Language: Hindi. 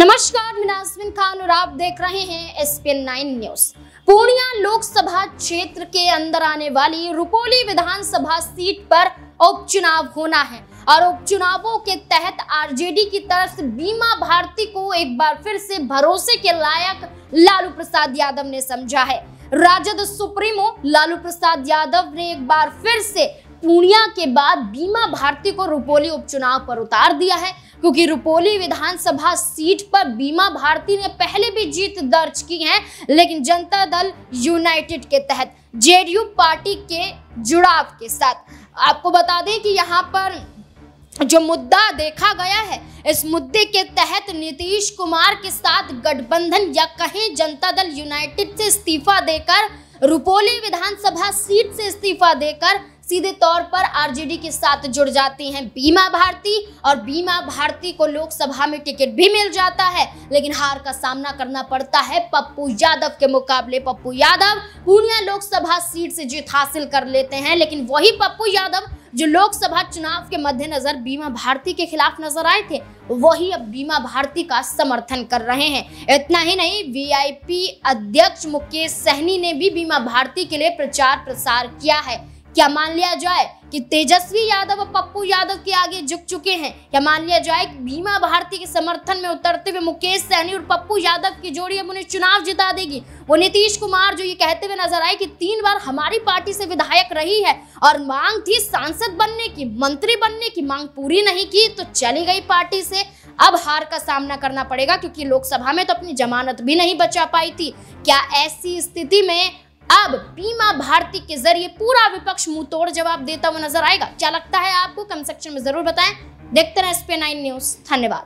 नमस्कार मैं नाजमिन खान और आप देख रहे हैं SPN nine news Purnia Lok Sabha क्षेत्र के अंदर आने वाली रुपोली विधानसभा सीट पर उपचुनाव होना है और उपचुनावों के तहत आरजेडी की तरफ से बीमा भारती को एक बार फिर से भरोसे के लायक लालू प्रसाद यादव ने समझा है राजद सुप्रीमो लालू प्रसाद यादव ने एक बार फिर से पूर्णिया के बाद बीमा भारती को रुपोली उपचुनाव पर उतार दिया है क्योंकि रुपोली विधानसभा सीट पर बीमा भारती ने पहले भी जीत दर्ज की है लेकिन जनता दल यूनाइटेड के तहत जेडीयू पार्टी के जुड़ाव के साथ आपको बता दें कि यहाँ पर जो मुद्दा देखा गया है इस मुद्दे के तहत नीतीश कुमार के साथ गठबंधन या कहीं जनता दल यूनाइटेड से इस्तीफा देकर रुपोली विधानसभा सीट से इस्तीफा देकर सीधे तौर पर आरजेडी के साथ जुड़ जाती हैं बीमा भारती और बीमा भारती को लोकसभा में टिकट भी मिल जाता है लेकिन हार का सामना करना पड़ता है पप्पू यादव के मुकाबले पप्पू यादव पूर्णिया लोकसभा सीट से जीत हासिल कर लेते हैं लेकिन वही पप्पू यादव जो लोकसभा चुनाव के मद्देनजर बीमा भारती के खिलाफ नजर आए थे वही अब बीमा भारती का समर्थन कर रहे हैं इतना ही नहीं वीआईपी अध्यक्ष मुकेश सहनी ने भी बीमा भारती के लिए प्रचार प्रसार किया है क्या मान लिया जाए कि तेजस्वी यादव और पप्पू यादव के आगे झुक चुके हैं क्या मान लिया जाए कि भीमा भारती के समर्थन में उतरते हुए मुकेश सहनी और पप्पू यादव की जोड़ी अब उन्हें चुनाव जिता देगी वो नीतीश कुमार जो ये कहते हुए नजर आए कि तीन बार हमारी पार्टी से विधायक रही है और मांग थी सांसद बनने की मंत्री बनने की मांग पूरी नहीं की तो चली गई पार्टी से अब हार का सामना करना पड़ेगा क्योंकि लोकसभा में तो अपनी जमानत भी नहीं बचा पाई थी क्या ऐसी स्थिति में अब बीमा भारती के जरिए पूरा विपक्ष मुंह तोड़ जवाब देता हुआ नजर आएगा क्या लगता है आपको कमेंट सेक्शन में जरूर बताएं देखते रहे एस न्यूज धन्यवाद